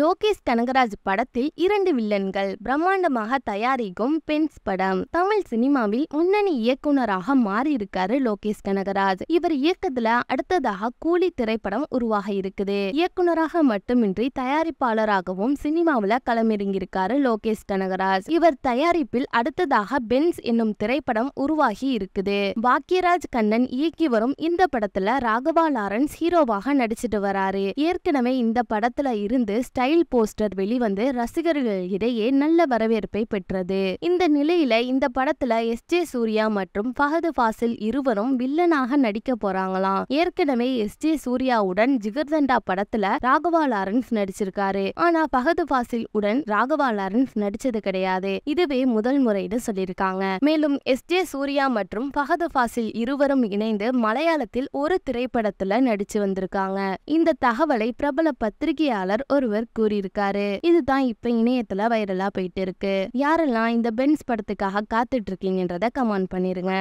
லோகேஷ் கனகராஜ் படத்தில் இரண்டு வில்லன்கள் பிரம்மாண்டமாக தயாரிக்கும் பென்ஸ் படம் தமிழ் சினிமாவில் முன்னணி இயக்குனராக மாறி இருக்காரு லோகேஷ் கனகராஜ் இவர் இயக்கத்துல அடுத்ததாக கூலி திரைப்படம் உருவாக இருக்குது இயக்குனராக மட்டுமின்றி தயாரிப்பாளராகவும் சினிமாவில களமிறங்கியிருக்காரு லோகேஷ் கனகராஜ் இவர் தயாரிப்பில் அடுத்ததாக பென்ஸ் என்னும் திரைப்படம் உருவாகி இருக்குது பாக்யராஜ் கண்ணன் இயக்கி வரும் இந்த படத்துல ராகவா லாரன்ஸ் ஹீரோவாக நடிச்சிட்டு வராரு ஏற்கனவே இந்த படத்துல இருந்து ஸ்டைல் போஸ்டர் வெளிவந்து ரசிகர்கள் இடையே நல்ல வரவேற்பை பெற்றது இந்த நிலையில இந்த படத்துல எஸ் ஜே சூர்யா மற்றும் பகது ஃபாசில் இருவரும் வில்லனாக நடிக்க போறாங்களாம் ஏற்கனவே எஸ் ஜே சூர்யாவுடன் ஜிகர்தண்டா படத்துல ராகவா லாரன்ஸ் நடிச்சிருக்காரு ஆனா பகது ஃபாசில் உடன் ராகவா லாரன்ஸ் நடிச்சது கிடையாது இதுவே முதல் முறைன்னு சொல்லியிருக்காங்க மேலும் எஸ் ஜே சூர்யா மற்றும் பகது ஃபாசில் இருவரும் இணைந்து மலையாளத்தில் ஒரு திரைப்படத்துல நடிச்சு வந்திருக்காங்க இந்த தகவலை பிரபல பத்திரிகையாளர் ஒருவர் கூறியிருக்காரு இதுதான் இப்ப இணையத்துல வைரலா போயிட்டு இருக்கு யாரெல்லாம் இந்த பென்ஸ் படத்துக்காக காத்துட்டு இருக்கீங்கன்றத கமெண்ட் பண்ணிருங்க